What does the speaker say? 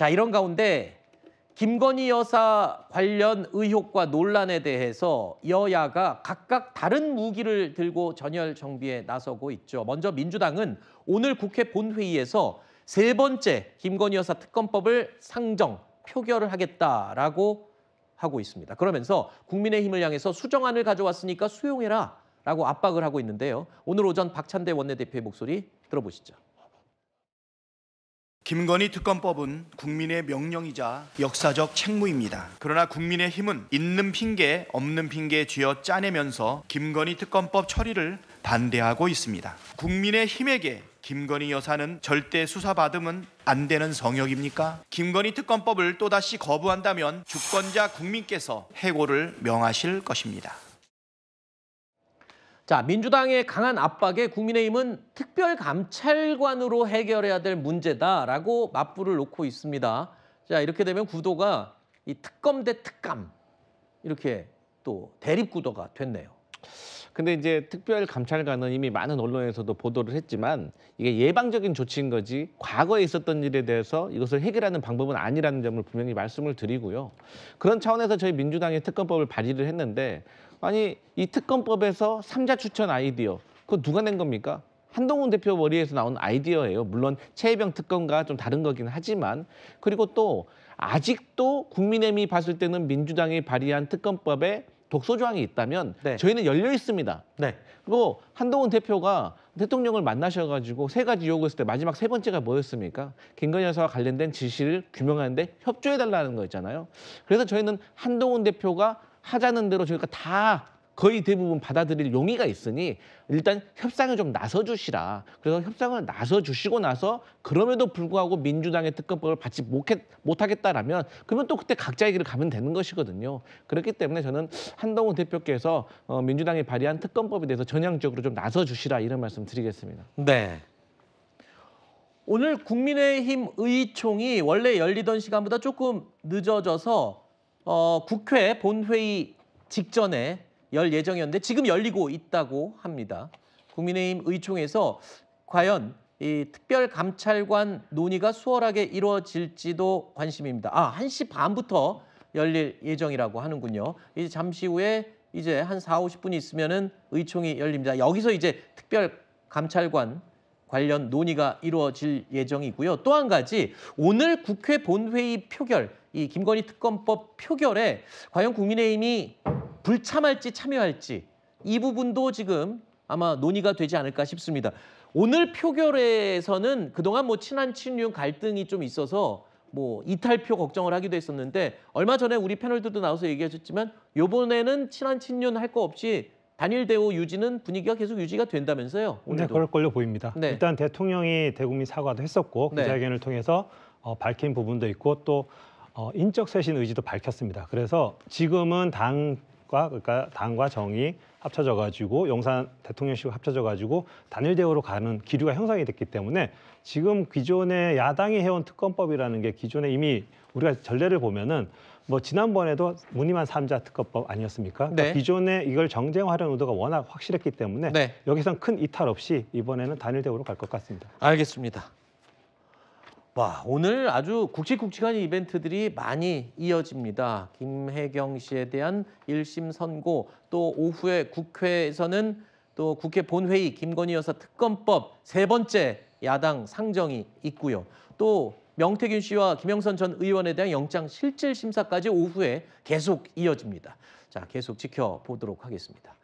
자, 이런 가운데 김건희 여사 관련 의혹과 논란에 대해서 여야가 각각 다른 무기를 들고 전열 정비에 나서고 있죠. 먼저 민주당은 오늘 국회 본회의에서 세 번째 김건희 여사 특검법을 상정, 표결을 하겠다라고 하고 있습니다. 그러면서 국민의힘을 향해서 수정안을 가져왔으니까 수용해라 라고 압박을 하고 있는데요. 오늘 오전 박찬대 원내대표의 목소리 들어보시죠. 김건희 특검법은 국민의 명령이자 역사적 책무입니다. 그러나 국민의 힘은 있는 핑계, 없는 핑계 쥐어 짜내면서 김건희 특검법 처리를 반대하고 있습니다. 국민의 힘에게 김건희 여사는 절대 수사받으면 안 되는 성역입니까? 김건희 특검법을 또다시 거부한다면 주권자 국민께서 해고를 명하실 것입니다. 자, 민주당의 강한 압박에 국민의힘은 특별감찰관으로 해결해야 될 문제다라고 맞불을 놓고 있습니다. 자, 이렇게 되면 구도가 이 특검 대 특감 이렇게 또 대립 구도가 됐네요. 근데 이제 특별감찰관은 이미 많은 언론에서도 보도를 했지만 이게 예방적인 조치인 거지 과거에 있었던 일에 대해서 이것을 해결하는 방법은 아니라는 점을 분명히 말씀을 드리고요. 그런 차원에서 저희 민주당이 특검법을 발의를 했는데 아니 이 특검법에서 삼자 추천 아이디어 그거 누가 낸 겁니까? 한동훈 대표 머리에서 나온 아이디어예요. 물론 최혜병 특검과 좀 다른 거긴 하지만 그리고 또 아직도 국민의힘이 봤을 때는 민주당이 발의한 특검법에 독소 조항이 있다면 네. 저희는 열려 있습니다. 네. 그리고 한동훈 대표가 대통령을 만나셔가지고 세 가지 요구했을 때 마지막 세 번째가 뭐였습니까? 김건희 여사와 관련된 지시를 규명하는데 협조해달라는 거였잖아요. 그래서 저희는 한동훈 대표가 하자는 대로 저희가 다 거의 대부분 받아들일 용의가 있으니 일단 협상에 좀 나서 주시라. 그래서 협상을 나서 주시고 나서 그럼에도 불구하고 민주당의 특검법을 받지 못했, 못하겠다라면 그러면 또 그때 각자의 길을 가면 되는 것이거든요. 그렇기 때문에 저는 한동훈 대표께서 어, 민주당이 발의한 특검법에 대해서 전향적으로 좀 나서 주시라 이런 말씀 드리겠습니다. 네. 오늘 국민의힘 의총이 원래 열리던 시간보다 조금 늦어져서 어, 국회 본회의 직전에 열 예정이었는데 지금 열리고 있다고 합니다. 국민의힘 의총에서 과연 이 특별감찰관 논의가 수월하게 이루어질지도 관심입니다. 아, 한시 반부터 열릴 예정이라고 하는군요. 이제 잠시 후에 이제 한사 오십 분이 있으면은 의총이 열립니다. 여기서 이제 특별감찰관 관련 논의가 이루어질 예정이고요. 또 한 가지 오늘 국회 본회의 표결 이 김건희 특검법 표결에 과연 국민의힘이 불참할지 참여할지 이 부분도 지금 아마 논의가 되지 않을까 싶습니다. 오늘 표결에서는 그동안 뭐 친한 친윤 갈등이 좀 있어서 뭐 이탈표 걱정을 하기도 했었는데 얼마 전에 우리 패널들도 나와서 얘기하셨지만 요번에는 친한 친윤 할 거 없이 단일 대우 유지는 분위기가 계속 유지가 된다면서요? 오늘 네, 그럴 걸로 보입니다. 네. 일단 대통령이 대국민 사과도 했었고 그 네. 기자회견을 통해서 어, 밝힌 부분도 있고 또 어, 인적 쇄신 의지도 밝혔습니다. 그래서 지금은 당과 그러니까 당과 정이 합쳐져 가지고 용산 대통령실 합쳐져 가지고 단일 대우로 가는 기류가 형성이 됐기 때문에 지금 기존의 야당이 해온 특검법이라는 게 기존에 이미 우리가 전례를 보면은 뭐 지난번에도 무늬만 삼자 특검법 아니었습니까? 그러니까 네. 그러니까 기존에 이걸 정쟁화하려는 의도가 워낙 확실했기 때문에 네. 여기선 큰 이탈 없이 이번에는 단일 대우로 갈 것 같습니다. 알겠습니다. 와, 오늘 아주 굵직굵직한 이벤트들이 많이 이어집니다. 김혜경 씨에 대한 1심 선고, 또 오후에 국회에서는 또 국회 본회의 김건희 여사 특검법 세 번째 야당 상정이 있고요. 또 명태균 씨와 김영선 전 의원에 대한 영장 실질 심사까지 오후에 계속 이어집니다. 자, 계속 지켜보도록 하겠습니다.